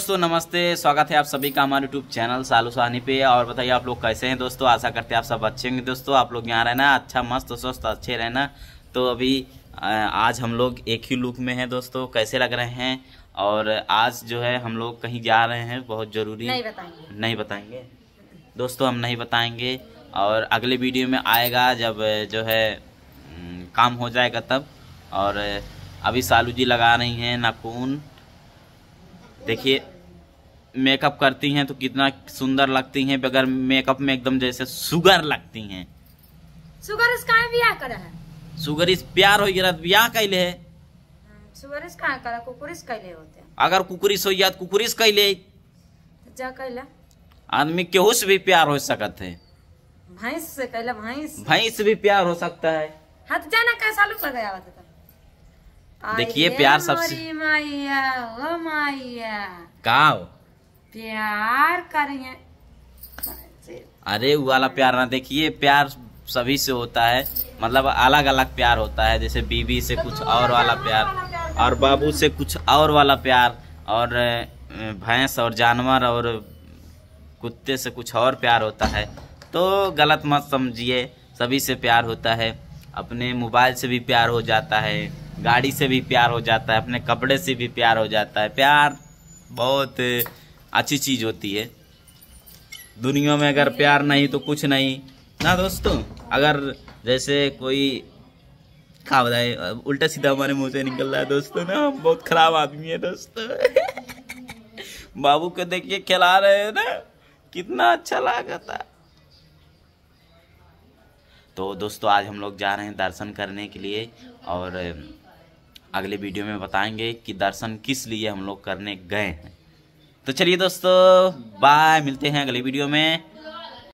दोस्तों नमस्ते स्वागत है आप सभी का हमारे यूट्यूब चैनल सालू साहनी पे और बताइए आप लोग कैसे हैं दोस्तों आशा करते हैं आप सब अच्छे होंगे दोस्तों आप लोग यहाँ रहना अच्छा मस्त स्वस्थ अच्छे रहना तो अभी आज हम लोग एक ही लुक में हैं दोस्तों कैसे लग रहे हैं और आज जो है हम लोग कहीं जा रहे हैं बहुत ज़रूरी नहीं बताएंगे नहीं बताएंगे दोस्तों हम नहीं बताएंगे और अगले वीडियो में आएगा जब जो है काम हो जाएगा तब और अभी सालू जी लगा रही हैं नाखून देखिए मेकअप करती हैं तो कितना सुंदर लगती हैं बगैर मेकअप में एकदम जैसे सुगर लगती हैं सुगर इस इसका ब्याह करा है सुगर इस प्यार हो गया ब्याह कैले है सुगर इस कहां करा कुकुरिस कैले होते अगर कुकुरिस हो या तो कुकुरिस कैले तो जा कैला आदमी के होश भी प्यार हो सकत है भैंस से कैला भैंस भैंस भी प्यार हो सकता है हाथ तो जाना कैसा लुक लगाया गया देखिए प्यार सबसे माइया हो माइया का प्यार करिए अरे वो वाला प्यार ना देखिए प्यार सभी से होता है मतलब अलग अलग प्यार होता है जैसे बीबी से कुछ और वाला प्यार और बाबू से कुछ और वाला प्यार और भैंस और जानवर और कुत्ते से कुछ और प्यार होता है तो गलत मत समझिए सभी से प्यार होता है अपने मोबाइल से भी प्यार हो जाता है गाड़ी से भी प्यार हो जाता है अपने कपड़े से भी प्यार हो जाता है प्यार बहुत अच्छी चीज़ होती है दुनिया में अगर प्यार नहीं तो कुछ नहीं ना दोस्तों अगर जैसे कोई क्या बताए उल्टा सीधा हमारे मुंह से निकल रहा है दोस्तों ना हम बहुत खराब आदमी है दोस्तों बाबू को देखिए खिला रहे हैं ना कितना अच्छा लगा था तो दोस्तों आज हम लोग जा रहे हैं दर्शन करने के लिए और अगले वीडियो में बताएंगे कि दर्शन किस लिए हम लोग करने गए हैं तो चलिए दोस्तों बाय मिलते हैं अगले वीडियो में